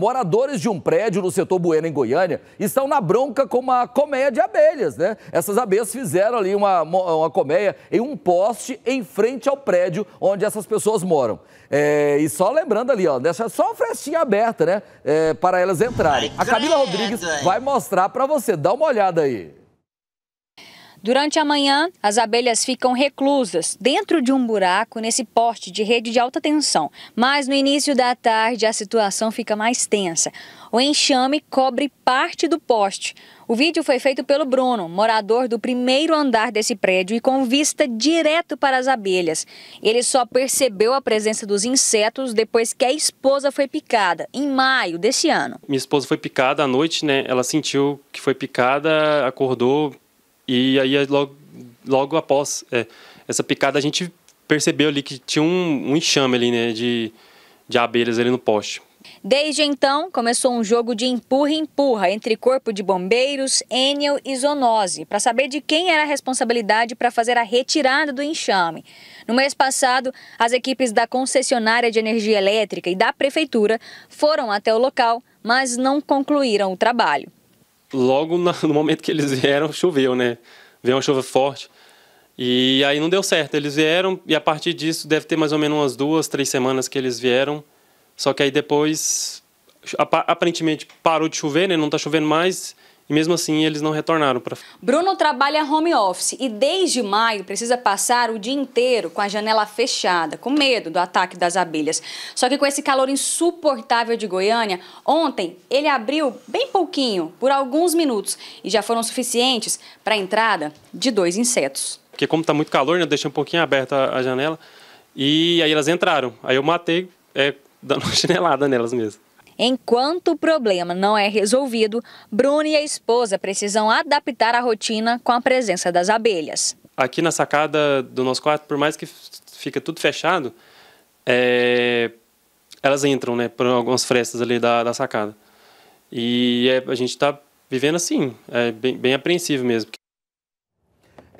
Moradores de um prédio no setor Bueno, em Goiânia, estão na bronca com uma colmeia de abelhas, né? Essas abelhas fizeram ali uma, uma colmeia em um poste em frente ao prédio onde essas pessoas moram. É, e só lembrando ali, ó, deixa só uma frestinha aberta, né? É, para elas entrarem. A Camila Rodrigues vai mostrar para você. Dá uma olhada aí. Durante a manhã, as abelhas ficam reclusas dentro de um buraco nesse poste de rede de alta tensão. Mas no início da tarde, a situação fica mais tensa. O enxame cobre parte do poste. O vídeo foi feito pelo Bruno, morador do primeiro andar desse prédio e com vista direto para as abelhas. Ele só percebeu a presença dos insetos depois que a esposa foi picada, em maio desse ano. Minha esposa foi picada à noite, né? Ela sentiu que foi picada, acordou, e aí, é logo, logo após é, essa picada, a gente percebeu ali que tinha um, um enxame ali, né, de, de abelhas ali no poste. Desde então, começou um jogo de empurra-empurra entre Corpo de Bombeiros, Enel e Zonose, para saber de quem era a responsabilidade para fazer a retirada do enxame. No mês passado, as equipes da concessionária de energia elétrica e da prefeitura foram até o local, mas não concluíram o trabalho logo no momento que eles vieram, choveu, né? Veio uma chuva forte. E aí não deu certo. Eles vieram e a partir disso deve ter mais ou menos umas duas, três semanas que eles vieram. Só que aí depois aparentemente parou de chover, né? Não está chovendo mais e mesmo assim eles não retornaram para. Bruno trabalha home office e desde maio precisa passar o dia inteiro com a janela fechada, com medo do ataque das abelhas. Só que com esse calor insuportável de Goiânia, ontem ele abriu bem pouquinho, por alguns minutos, e já foram suficientes para a entrada de dois insetos. Porque como está muito calor, né, eu deixei um pouquinho aberta a janela e aí elas entraram. Aí eu matei é, dando uma chinelada nelas mesmo. Enquanto o problema não é resolvido, Bruno e a esposa precisam adaptar a rotina com a presença das abelhas. Aqui na sacada do nosso quarto, por mais que fica tudo fechado, é... elas entram, né, por algumas frestas ali da, da sacada. E é, a gente está vivendo assim, é bem, bem apreensivo mesmo.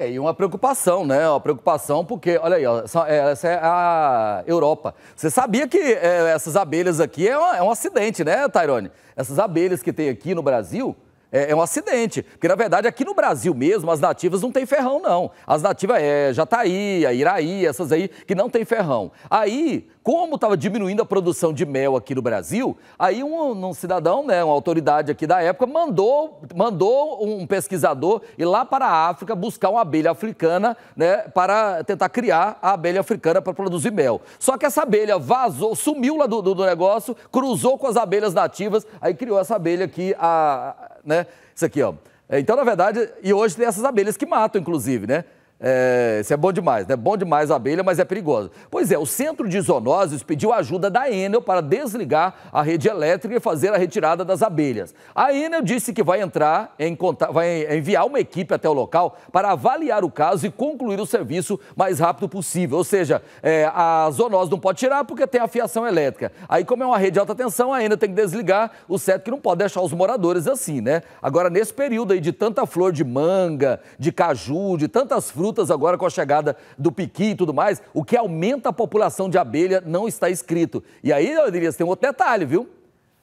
É, e uma preocupação, né? Uma preocupação porque, olha aí, ó, é, essa é a Europa. Você sabia que é, essas abelhas aqui é, uma, é um acidente, né, Tairone? Essas abelhas que tem aqui no Brasil, é, é, um acidente. Porque, na verdade, aqui no Brasil mesmo, as nativas não têm ferrão, não. As nativas é Jataí, Iraí, essas aí, que não tem ferrão. Aí, como estava diminuindo a produção de mel aqui no Brasil, aí um, um, cidadão, né, uma autoridade aqui da época, mandou, mandou um pesquisador ir lá para a África buscar uma abelha africana, né, para tentar criar a abelha africana para produzir mel. Só que essa abelha vazou, sumiu lá do, do, do negócio, cruzou com as abelhas nativas, aí criou essa abelha aqui, a, né? Isso aqui, ó. Então, na verdade, e hoje tem essas abelhas que matam, inclusive, né? É, isso é bom demais, né? Bom demais a abelha, mas é perigoso. Pois é, o Centro de Zoonoses pediu ajuda da Enel para desligar a rede elétrica e fazer a retirada das abelhas. A Enel disse que vai entrar em contato, vai enviar uma equipe até o local para avaliar o caso e concluir o serviço mais rápido possível. Ou seja, é, a zoonose não pode tirar porque tem a fiação elétrica. Aí, como é uma rede de alta tensão, a Enel tem que desligar. O certo que não pode deixar os moradores assim, né? Agora, nesse período aí de tanta flor de manga, de caju, de tantas frutas frutas agora com a chegada do piqui e tudo mais, o que aumenta a população de abelha não está escrito. E aí, Elias, tem um outro detalhe, viu?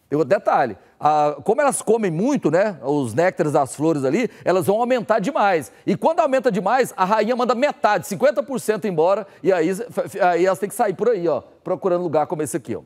Tem outro detalhe. Ah, como elas comem muito, né? Os néctares das flores ali, elas vão aumentar demais. E quando aumenta demais, a rainha manda metade, 50% embora, e aí, aí elas têm que sair por aí, ó, procurando lugar como esse aqui, ó.